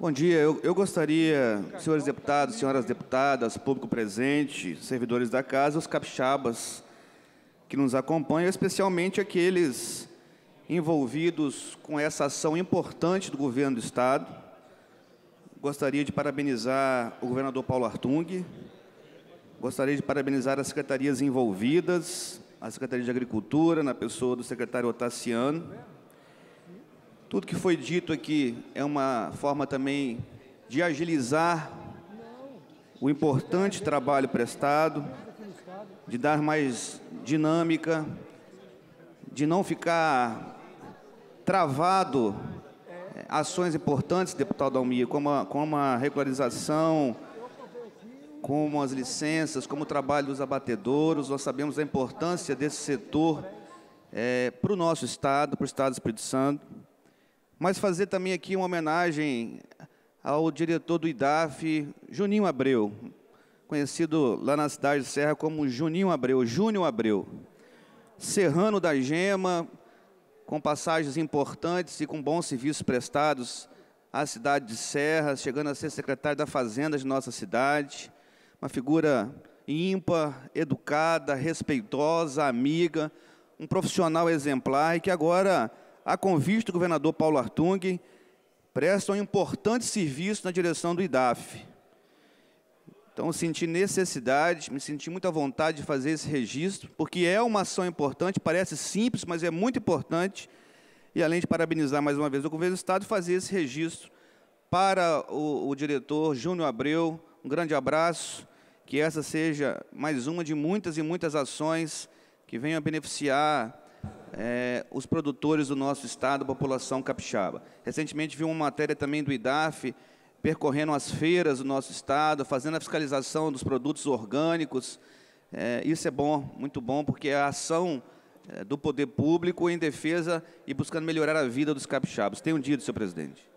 Bom dia. Eu, eu, gostaria, senhores deputados, senhoras deputadas, público presente, servidores da casa, os capixabas que nos acompanham, especialmente aqueles envolvidos com essa ação importante do governo do Estado. Gostaria de parabenizar o governador Paulo Artung, gostaria de parabenizar as secretarias envolvidas, a Secretaria de Agricultura, na pessoa do secretário Otaciano, tudo que foi dito aqui é uma forma também de agilizar o importante trabalho prestado, de dar mais dinâmica, de não ficar travado eh, ações importantes, deputado Almir, como a, como a regularização, como as licenças, como o trabalho dos abatedouros. Nós sabemos a importância desse setor é, eh, para o nosso Estado, para o Estado do Espírito Santo mas fazer também aqui uma homenagem ao diretor do IDAF, Juninho Abreu, conhecido lá na cidade de Serra como Juninho Abreu, Júnior Abreu, serrano da Gema, com passagens importantes e com bons serviços prestados à cidade de Serra, chegando a ser secretário da Fazenda de nossa cidade, uma figura ímpar, educada, respeitosa, amiga, um profissional exemplar e que agora a convite do governador Paulo Artung, prestam um importante serviço na direção do IDAF. Então, senti necessidade, me senti muita vontade de fazer esse registro, porque é uma ação importante, parece simples, mas é muito importante. E, além de parabenizar mais uma vez o governo do Estado, fazer esse registro para o, o diretor Júnior Abreu. Um grande abraço, que essa seja mais uma de muitas e muitas ações que venham a beneficiar é, os produtores do nosso estado, a população capixaba. Recentemente vi uma matéria também do IDAF percorrendo as feiras do nosso estado, fazendo a fiscalização dos produtos orgânicos. É, isso é bom, muito bom, porque é a ação é, do poder público em defesa e buscando melhorar a vida dos capixabas. Tenho um dito, senhor presidente.